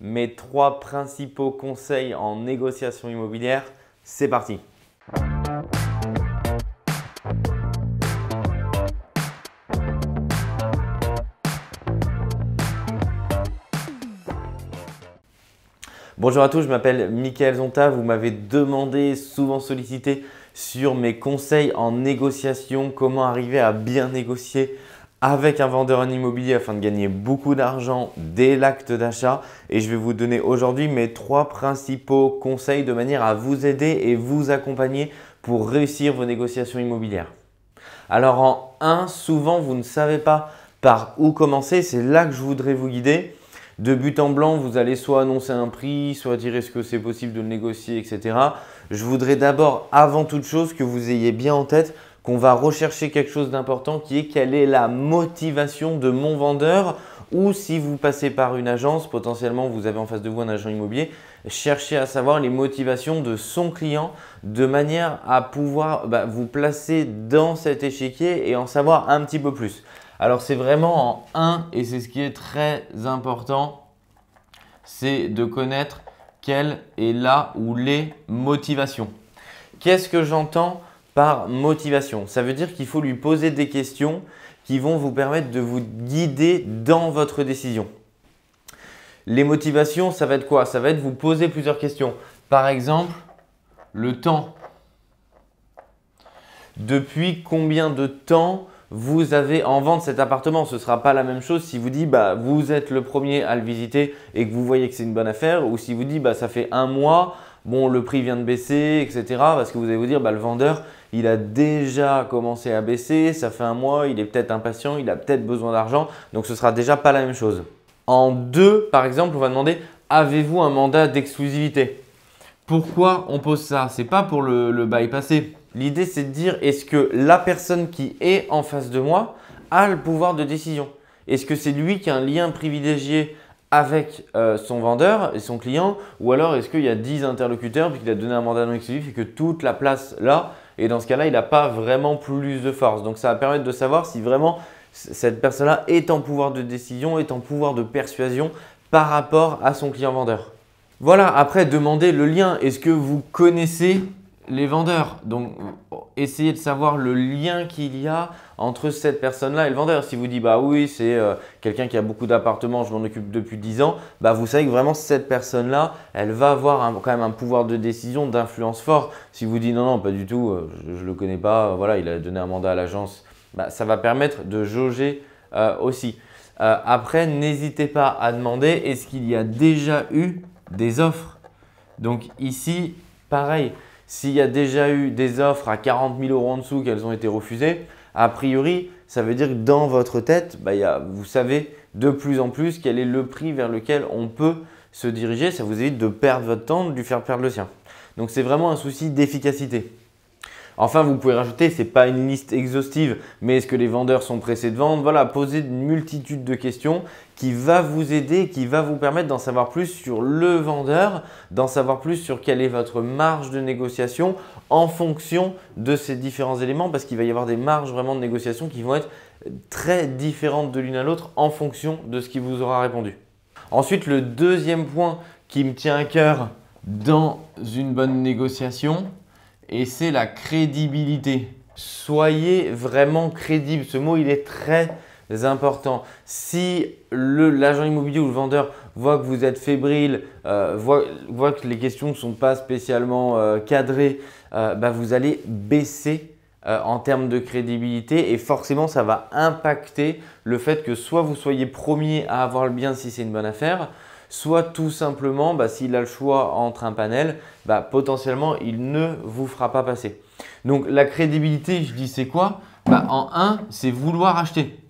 mes trois principaux conseils en négociation immobilière. C'est parti Bonjour à tous, je m'appelle Michael Zonta. Vous m'avez demandé, souvent sollicité, sur mes conseils en négociation, comment arriver à bien négocier avec un vendeur en immobilier afin de gagner beaucoup d'argent dès l'acte d'achat. Et je vais vous donner aujourd'hui mes trois principaux conseils de manière à vous aider et vous accompagner pour réussir vos négociations immobilières. Alors en 1, souvent vous ne savez pas par où commencer, c'est là que je voudrais vous guider. De but en blanc, vous allez soit annoncer un prix, soit dire est-ce que c'est possible de le négocier, etc. Je voudrais d'abord, avant toute chose, que vous ayez bien en tête qu'on va rechercher quelque chose d'important qui est quelle est la motivation de mon vendeur ou si vous passez par une agence, potentiellement vous avez en face de vous un agent immobilier, cherchez à savoir les motivations de son client de manière à pouvoir bah, vous placer dans cet échiquier et en savoir un petit peu plus. Alors c'est vraiment en un, et c'est ce qui est très important, c'est de connaître quelle est la ou les motivations. Qu'est-ce que j'entends par motivation. Ça veut dire qu'il faut lui poser des questions qui vont vous permettre de vous guider dans votre décision. Les motivations, ça va être quoi Ça va être vous poser plusieurs questions. Par exemple, le temps. Depuis combien de temps vous avez en vente cet appartement. Ce ne sera pas la même chose si vous dites bah, vous êtes le premier à le visiter et que vous voyez que c'est une bonne affaire ou si vous dites bah, ça fait un mois bon, le prix vient de baisser, etc. Parce que vous allez vous dire, bah, le vendeur, il a déjà commencé à baisser, ça fait un mois, il est peut-être impatient, il a peut-être besoin d'argent, donc ce sera déjà pas la même chose. En deux, par exemple, on va demander, avez-vous un mandat d'exclusivité Pourquoi on pose ça C'est pas pour le bypasser. L'idée, c'est de dire, est-ce que la personne qui est en face de moi a le pouvoir de décision Est-ce que c'est lui qui a un lien privilégié avec euh, son vendeur et son client Ou alors est-ce qu'il y a 10 interlocuteurs puisqu'il a donné un mandat non exclusif et que toute la place là Et dans ce cas-là, il n'a pas vraiment plus de force. Donc ça va permettre de savoir si vraiment cette personne-là est en pouvoir de décision, est en pouvoir de persuasion par rapport à son client vendeur. Voilà, après, demandez le lien. Est-ce que vous connaissez les vendeurs Donc, essayez de savoir le lien qu'il y a entre cette personne-là et le vendeur. Si vous dites, bah oui, c'est euh, quelqu'un qui a beaucoup d'appartements, je m'en occupe depuis 10 ans, bah vous savez que vraiment cette personne-là, elle va avoir quand même un pouvoir de décision, d'influence fort. Si vous dites, non, non, pas du tout, euh, je ne le connais pas, euh, voilà, il a donné un mandat à l'agence, bah, ça va permettre de jauger aussi. après, n'hésitez pas à demander, est-ce qu'il y a déjà eu des offres Donc ici, pareil, s'il y a déjà eu des offres à 40 000 euros en dessous qu'elles ont été refusées, a priori, ça veut dire que dans votre tête, bah, vous savez de plus en plus quel est le prix vers lequel on peut se diriger. Ça vous évite de perdre votre temps, de lui faire perdre le sien. Donc c'est vraiment un souci d'efficacité. Enfin, vous pouvez rajouter, c'est pas une liste exhaustive, mais est-ce que les vendeurs sont pressés de vendre Voilà, poser une multitude de questions qui va vous aider, qui va vous permettre d'en savoir plus sur le vendeur, d'en savoir plus sur quelle est votre marge de négociation en fonction de ces différents éléments, parce qu'il va y avoir des marges vraiment de négociation qui vont être très différentes de l'une à l'autre en fonction de ce qui vous aura répondu. Ensuite, le deuxième point qui me tient à cœur dans une bonne négociation, et c'est la crédibilité. Soyez vraiment crédible. Ce mot, il est très important. Si l'agent immobilier ou le vendeur voit que vous êtes fébrile, euh, voit, que les questions ne sont pas spécialement euh, cadrées, euh, bah, vous allez baisser en termes de crédibilité et forcément ça va impacter le fait que soit vous soyez premier à avoir le bien si c'est une bonne affaire, soit tout simplement, bah, s'il a le choix entre un panel, bah, potentiellement, il ne vous fera pas passer. Donc la crédibilité, je dis c'est quoi bah, En 1, c'est vouloir acheter.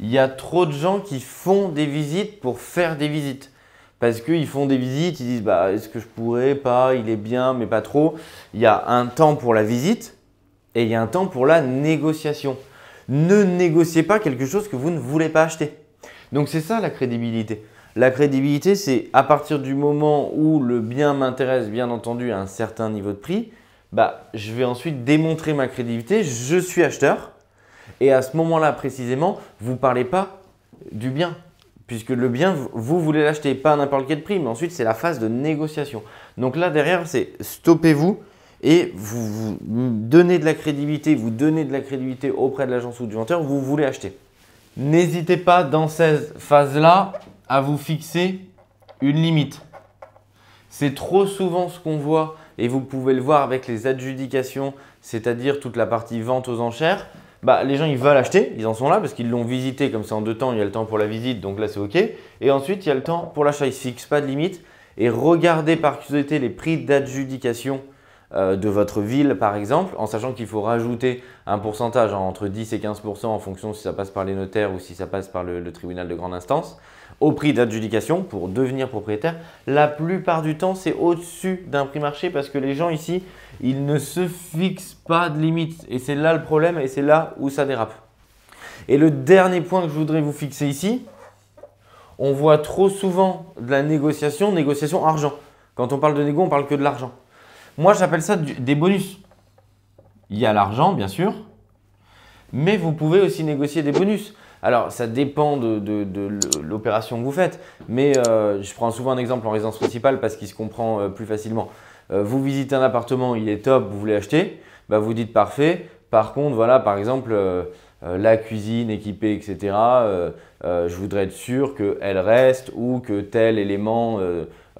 Il y a trop de gens qui font des visites pour faire des visites. Parce qu'ils font des visites, ils disent est-ce que je pourrais, pas, il est bien, mais pas trop. Il y a un temps pour la visite et il y a un temps pour la négociation. Ne négociez pas quelque chose que vous ne voulez pas acheter. Donc c'est ça la crédibilité. La crédibilité, c'est à partir du moment où le bien m'intéresse, bien entendu, à un certain niveau de prix, bah, je vais ensuite démontrer ma crédibilité, je suis acheteur. Et à ce moment-là, précisément, vous ne parlez pas du bien, puisque le bien, vous voulez l'acheter, pas à n'importe quel prix, mais ensuite c'est la phase de négociation. Donc là, derrière, c'est stoppez-vous, et vous, donnez de la crédibilité, vous donnez de la crédibilité auprès de l'agence ou du vendeur, vous voulez acheter. N'hésitez pas dans cette phase-là à vous fixer une limite. C'est trop souvent ce qu'on voit et vous pouvez le voir avec les adjudications, c'est-à-dire toute la partie vente aux enchères. Bah, les gens ils veulent acheter, ils en sont là parce qu'ils l'ont visité comme c'est en deux temps, il y a le temps pour la visite donc là c'est ok. Et ensuite il y a le temps pour l'achat, ils ne fixent pas de limite et regardez par curiosité les prix d'adjudication euh, de votre ville, par exemple, en sachant qu'il faut rajouter un pourcentage hein, entre 10 et 15% en fonction si ça passe par les notaires ou si ça passe par le, tribunal de grande instance, au prix d'adjudication pour devenir propriétaire. La plupart du temps, c'est au-dessus d'un prix marché parce que les gens ici, ils ne se fixent pas de limites. Et c'est là le problème et c'est là où ça dérape. Et le dernier point que je voudrais vous fixer ici, on voit trop souvent de la négociation, négociation argent. Quand on parle de négo, on parle que de l'argent. Moi, j'appelle ça des bonus. Il y a l'argent, bien sûr, mais vous pouvez aussi négocier des bonus. Alors, ça dépend de, l'opération que vous faites, mais euh, je prends souvent un exemple en résidence principale parce qu'il se comprend euh, plus facilement. Euh, vous visitez un appartement, il est top, vous voulez acheter, bah, vous dites parfait. Par contre, voilà, par exemple, la cuisine équipée, etc., je voudrais être sûr qu'elle reste ou que tel élément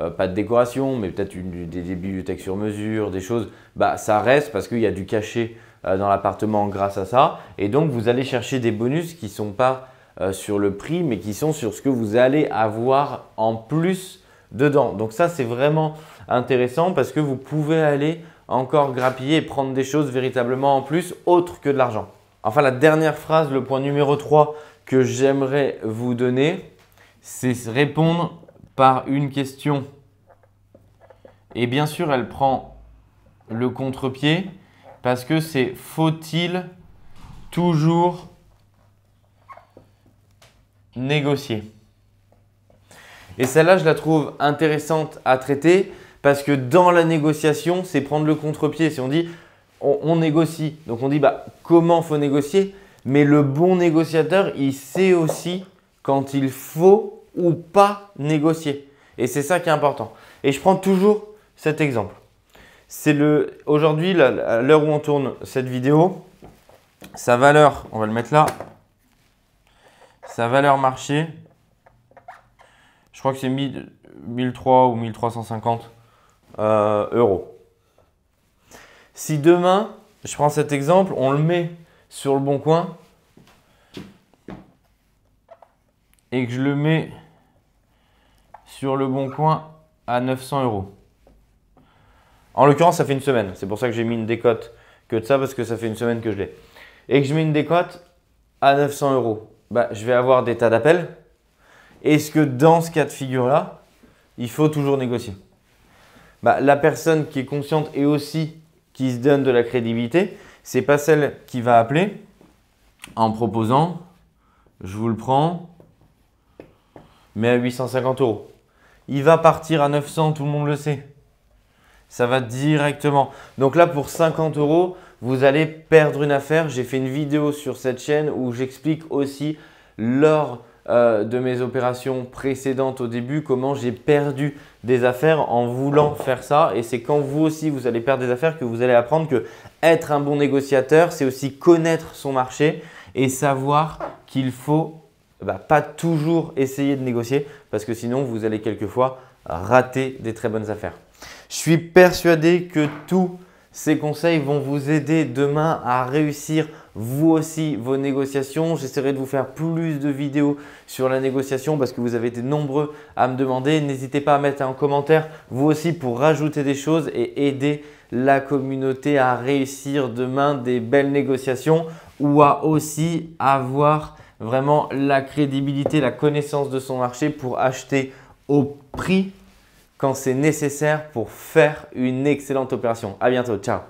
euh, pas de décoration, mais peut-être des, de bibliothèques sur mesure, des choses, bah, ça reste parce qu'il y a du cachet euh, dans l'appartement grâce à ça. Et donc, vous allez chercher des bonus qui ne sont pas euh, sur le prix, mais qui sont sur ce que vous allez avoir en plus dedans. Donc ça, c'est vraiment intéressant parce que vous pouvez aller encore grappiller et prendre des choses véritablement en plus autre que de l'argent. Enfin, la dernière phrase, le point numéro 3 que j'aimerais vous donner, c'est répondre par une question. Et bien sûr, elle prend le contre-pied parce que c'est faut-il toujours négocier Et celle-là, je la trouve intéressante à traiter parce que dans la négociation, c'est prendre le contre-pied. Si on dit on, négocie, donc on dit bah, comment faut négocier, mais le bon négociateur, il sait aussi quand il faut ou pas négocier. Et c'est ça qui est important. Et je prends toujours cet exemple. C'est le aujourd'hui à l'heure où on tourne cette vidéo, sa valeur, on va le mettre là. Sa valeur marché, je crois que c'est 1003 ou 1350 euh, euros. Si demain, je prends cet exemple, on le met sur le bon coin et que je le mets sur le bon coin à 900 euros. En l'occurrence, ça fait une semaine. C'est pour ça que j'ai mis une décote que de ça, parce que ça fait une semaine que je l'ai. Et que je mets une décote à 900 euros. Bah, je vais avoir des tas d'appels. Est-ce que dans ce cas de figure-là, il faut toujours négocier bah, La personne qui est consciente et aussi qui se donne de la crédibilité, c'est pas celle qui va appeler en proposant je vous le prends, mais à 850 euros il va partir à 900, tout le monde le sait. Ça va directement. Donc là, pour 50 euros, vous allez perdre une affaire. J'ai fait une vidéo sur cette chaîne où j'explique aussi lors euh, de mes opérations précédentes au début comment j'ai perdu des affaires en voulant faire ça. Et c'est quand vous aussi, vous allez perdre des affaires que vous allez apprendre que être un bon négociateur, c'est aussi connaître son marché et savoir qu'il faut pas toujours essayer de négocier parce que sinon vous allez quelquefois rater des très bonnes affaires. Je suis persuadé que tous ces conseils vont vous aider demain à réussir vous aussi vos négociations. J'essaierai de vous faire plus de vidéos sur la négociation parce que vous avez été nombreux à me demander. N'hésitez pas à mettre un commentaire vous aussi pour rajouter des choses et aider la communauté à réussir demain des belles négociations ou à aussi avoir vraiment la crédibilité, la connaissance de son marché pour acheter au prix quand c'est nécessaire pour faire une excellente opération. À bientôt, ciao